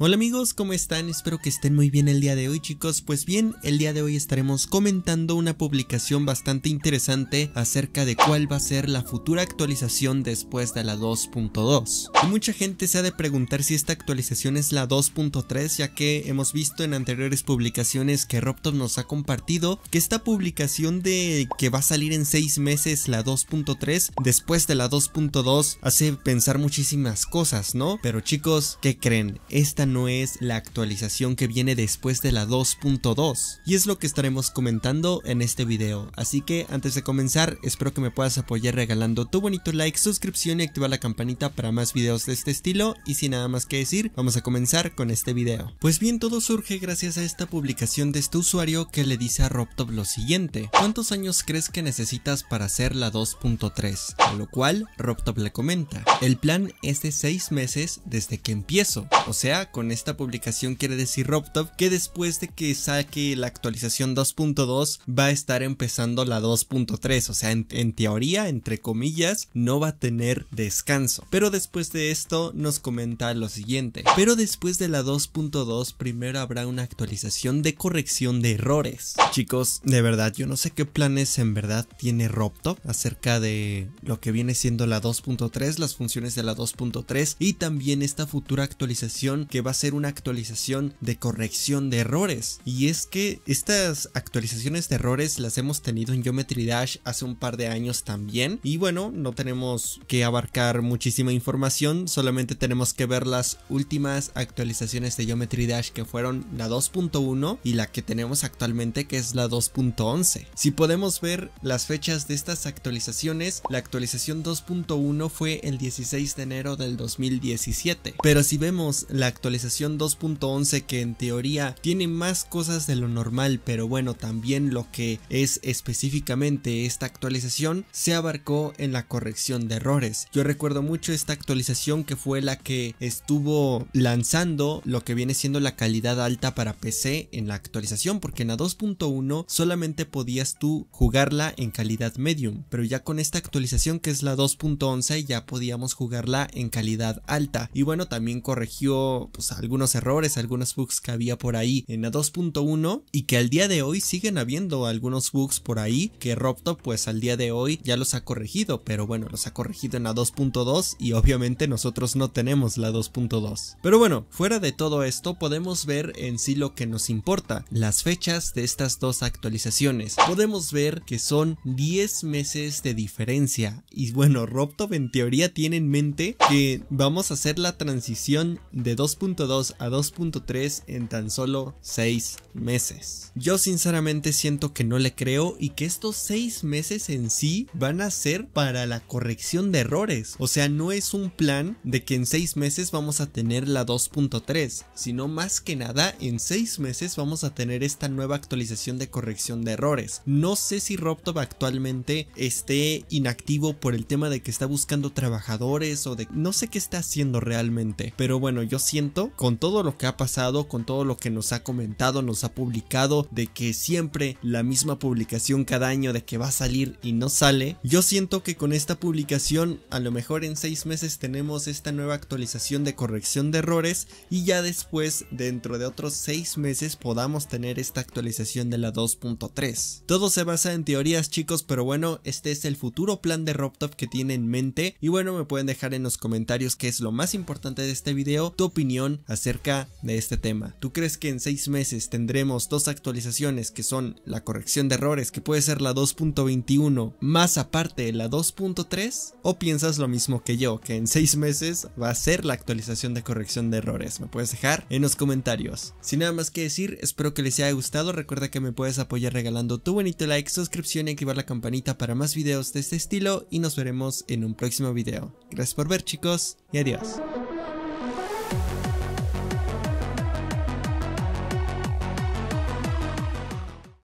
Hola amigos, ¿cómo están? Espero que estén muy bien el día de hoy chicos. Pues bien, el día de hoy estaremos comentando una publicación bastante interesante acerca de cuál va a ser la futura actualización después de la 2.2. Y mucha gente se ha de preguntar si esta actualización es la 2.3 ya que hemos visto en anteriores publicaciones que Robtop nos ha compartido que esta publicación de que va a salir en 6 meses la 2.3 después de la 2.2 hace pensar muchísimas cosas, ¿no? Pero chicos, ¿qué creen? Esta no es la actualización que viene después de la 2.2 y es lo que estaremos comentando en este video. Así que antes de comenzar espero que me puedas apoyar regalando tu bonito like, suscripción y activar la campanita para más videos de este estilo y sin nada más que decir vamos a comenzar con este video. Pues bien todo surge gracias a esta publicación de este usuario que le dice a RobTop lo siguiente, ¿cuántos años crees que necesitas para hacer la 2.3? A lo cual RobTop le comenta, el plan es de 6 meses desde que empiezo, o sea con esta publicación quiere decir RobTop que después de que saque la actualización 2.2 va a estar empezando la 2.3, o sea, en, teoría, entre comillas, no va a tener descanso. Pero después de esto nos comenta lo siguiente, pero después de la 2.2 primero habrá una actualización de corrección de errores. Chicos, de verdad, yo no sé qué planes en verdad tiene RobTop acerca de lo que viene siendo la 2.3, las funciones de la 2.3 y también esta futura actualización que va va a ser una actualización de corrección de errores. Y es que estas actualizaciones de errores las hemos tenido en Geometry Dash hace un par de años también. Y bueno, no tenemos que abarcar muchísima información, solamente tenemos que ver las últimas actualizaciones de Geometry Dash que fueron la 2.1 y la que tenemos actualmente que es la 2.11. Si podemos ver las fechas de estas actualizaciones, la actualización 2.1 fue el 16 de enero del 2017. Pero si vemos la actualización 2.11 que en teoría tiene más cosas de lo normal, pero bueno, también lo que es específicamente esta actualización se abarcó en la corrección de errores. Yo recuerdo mucho esta actualización que fue la que estuvo lanzando lo que viene siendo la calidad alta para PC en la actualización, porque en la 2.1 solamente podías tú jugarla en calidad medium, pero ya con esta actualización que es la 2.11 ya podíamos jugarla en calidad alta. Y bueno, también corrigió pues, algunos, errores, algunos bugs que había por ahí en la 2.1 y que al día de hoy siguen habiendo algunos bugs por ahí que RobTop pues al día de hoy ya los ha corregido, pero bueno, los ha corregido en la 2.2 y obviamente nosotros no tenemos la 2.2. Pero bueno, fuera de todo esto podemos ver en sí lo que nos importa, las fechas de estas dos actualizaciones. Podemos ver que son 10 meses de diferencia y bueno, RobTop en teoría tiene en mente que vamos a hacer la transición de 2.1 2 a 2.3 en tan solo 6 meses. Yo sinceramente siento que no le creo y que estos 6 meses en sí van a ser para la corrección de errores. O sea, no es un plan de que en 6 meses vamos a tener la 2.3, sino más que nada en 6 meses vamos a tener esta nueva actualización de corrección de errores. No sé si RobTop actualmente esté inactivo por el tema de que está buscando trabajadores o de no sé qué está haciendo realmente, pero bueno, yo siento con todo lo que ha pasado, con todo lo que nos ha comentado, nos ha publicado, de que siempre la misma publicación cada año de que va a salir y no sale, yo siento que con esta publicación a lo mejor en seis meses tenemos esta nueva actualización de corrección de errores y ya después dentro de otros seis meses podamos tener esta actualización de la 2.3. Todo se basa en teorías chicos, pero bueno, este es el futuro plan de RobTop que tiene en mente y bueno, me pueden dejar en los comentarios qué es lo más importante de este video, tu opinión acerca de este tema. ¿Tú crees que en seis meses tendremos dos actualizaciones que son la corrección de errores, que puede ser la 2.21, más aparte la 2.3? ¿O piensas lo mismo que yo, que en seis meses va a ser la actualización de corrección de errores? Me puedes dejar en los comentarios. Sin nada más que decir, espero que les haya gustado. Recuerda que me puedes apoyar regalando tu bonito like, suscripción y activar la campanita para más videos de este estilo y nos veremos en un próximo video. Gracias por ver chicos y adiós.